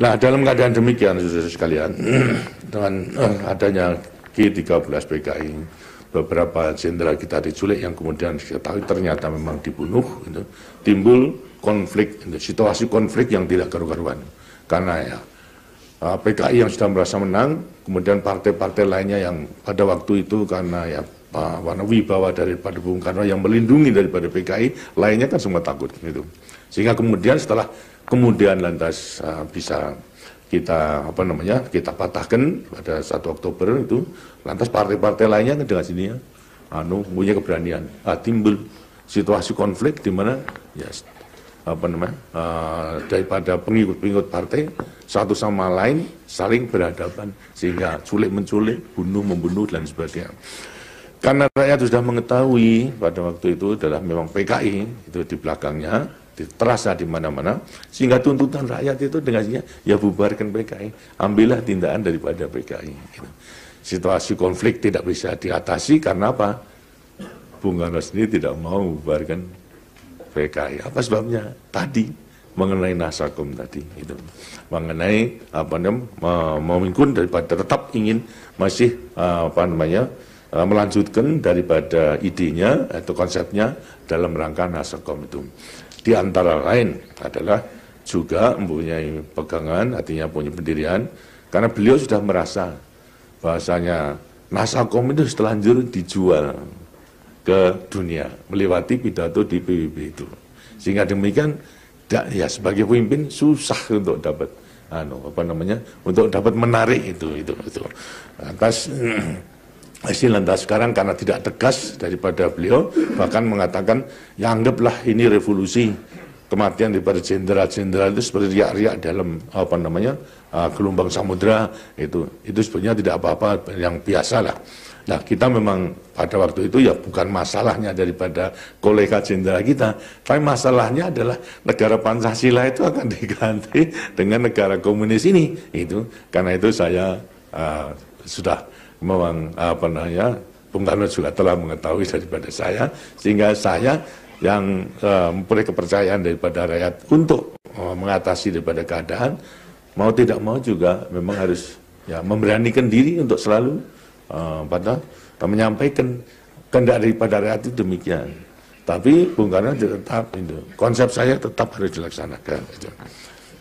Nah, dalam keadaan demikian, saudara sekalian, dengan eh, adanya G13 PKI, beberapa jenderal kita diculik yang kemudian diketahui ternyata memang dibunuh, gitu, timbul konflik, gitu, situasi konflik yang tidak karu-karuan. Karena ya, eh, PKI yang sudah merasa menang, kemudian partai-partai lainnya yang pada waktu itu karena ya warna wibawa daripada Bung Karno yang melindungi daripada PKI, lainnya kan semua takut gitu. Sehingga kemudian setelah kemudian lantas uh, bisa kita apa namanya kita patahkan pada 1 Oktober itu lantas partai-partai lainnya kan dengan sini ya anu punya keberanian uh, timbul situasi konflik di mana ya apa namanya uh, daripada pengikut-pengikut partai satu sama lain saling berhadapan sehingga culik menculik bunuh membunuh dan sebagainya karena rakyat sudah mengetahui pada waktu itu adalah memang PKI itu di belakangnya, terasa di mana-mana, sehingga tuntutan rakyat itu dengan ya bubarkan PKI, ambillah tindakan daripada PKI. Gitu. Situasi konflik tidak bisa diatasi karena apa? Bung Karno sendiri tidak mau bubarkan PKI. Apa sebabnya? Tadi mengenai nasakum tadi itu mengenai apa namanya memikun daripada tetap ingin masih apa namanya Eh, melanjutkan daripada idenya atau konsepnya dalam rangka nasakom itu. Di antara lain adalah juga mempunyai pegangan, artinya punya pendirian, karena beliau sudah merasa bahasanya nasakom itu setelanjur dijual ke dunia melewati pidato di PBB itu. Sehingga demikian ya sebagai pemimpin susah untuk dapat anu apa namanya untuk dapat menarik itu itu itu atas Masih lantas nah, sekarang karena tidak tegas daripada beliau bahkan mengatakan ya anggaplah ini revolusi kematian daripada jenderal-jenderal itu seperti riak-riak dalam apa namanya ah, gelombang samudera itu itu sebenarnya tidak apa-apa yang biasa lah. Nah kita memang pada waktu itu ya bukan masalahnya daripada kolega jenderal kita, tapi masalahnya adalah negara Pancasila itu akan diganti dengan negara komunis ini itu karena itu saya uh, sudah memang apa namanya Bung Karno juga telah mengetahui daripada saya sehingga saya yang uh, kepercayaan daripada rakyat untuk uh, mengatasi daripada keadaan mau tidak mau juga memang harus ya memberanikan diri untuk selalu uh, eh, pada menyampaikan kehendak daripada rakyat itu demikian. Tapi Bung Karno tetap itu konsep saya tetap harus dilaksanakan. Itu.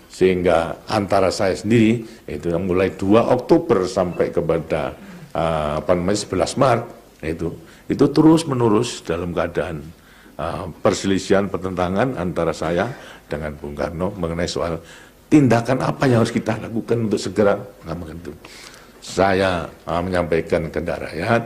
Sehingga antara saya sendiri itu mulai 2 Oktober sampai kepada uh, apa namanya 11 Maret itu itu terus menerus dalam keadaan uh, perselisihan pertentangan antara saya dengan Bung Karno mengenai soal tindakan apa yang harus kita lakukan untuk segera mengamankan itu. Saya uh, menyampaikan ke rakyat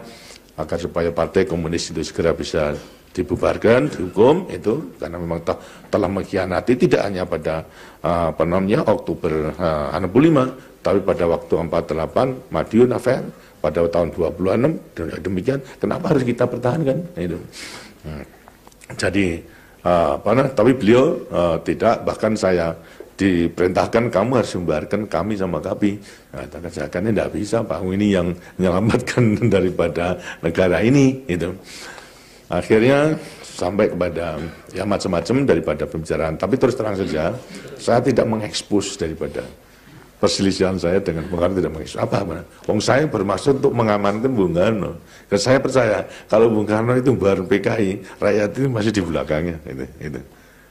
agar supaya Partai Komunis itu segera bisa dibubarkan, dihukum itu karena memang telah mengkhianati tidak hanya pada uh, apa namanya Oktober uh, 65 tapi pada waktu 48 Madiun Affair pada tahun 26 demikian kenapa harus kita pertahankan nah, itu hmm. jadi eh, apa nah, tapi beliau uh, tidak bahkan saya diperintahkan kamu harus membayarkan kami sama kami. Nah, saya kan tidak bisa Pak ini yang menyelamatkan daripada negara ini itu. Akhirnya sampai kepada ya macam-macam daripada pembicaraan. Tapi terus terang saja, saya tidak mengekspos daripada perselisihan saya dengan Bung Karno tidak mengisi apa mana. Wong saya bermaksud untuk mengamankan Bung Karno. Dan saya percaya kalau Bung Karno itu baru PKI, rakyat itu masih di belakangnya. Itu, itu,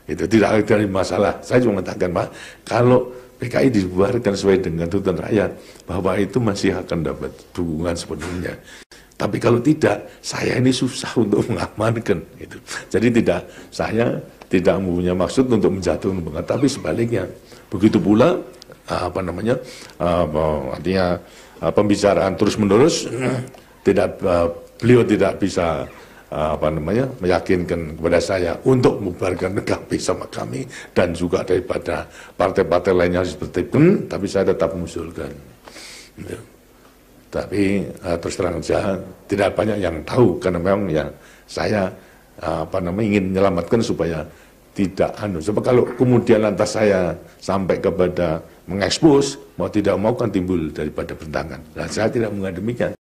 itu tidak ada masalah. Saya cuma mengatakan Pak, kalau PKI dibubarkan sesuai dengan tuntutan rakyat, bahwa itu masih akan dapat dukungan sepenuhnya. Tapi kalau tidak, saya ini susah untuk mengamankan. Gitu. Jadi tidak, saya tidak mempunyai maksud untuk menjatuhkan Bung Tapi sebaliknya, begitu pula Eh, apa namanya uh, artinya uh, pembicaraan terus menerus tidak uh, beliau tidak bisa uh, apa namanya meyakinkan kepada saya untuk membubarkan PKB sama kami dan juga daripada partai-partai lainnya seperti pun hmm? tapi saya tetap mengusulkan ya. tapi uh, terus terang saja tidak banyak yang tahu karena memang ya saya uh, apa namanya ingin menyelamatkan supaya tidak anu. Sebab kalau kemudian lantas saya sampai kepada mengekspos, mau tidak mau kan timbul daripada bentangan. Dan nah, saya tidak mengandemikan.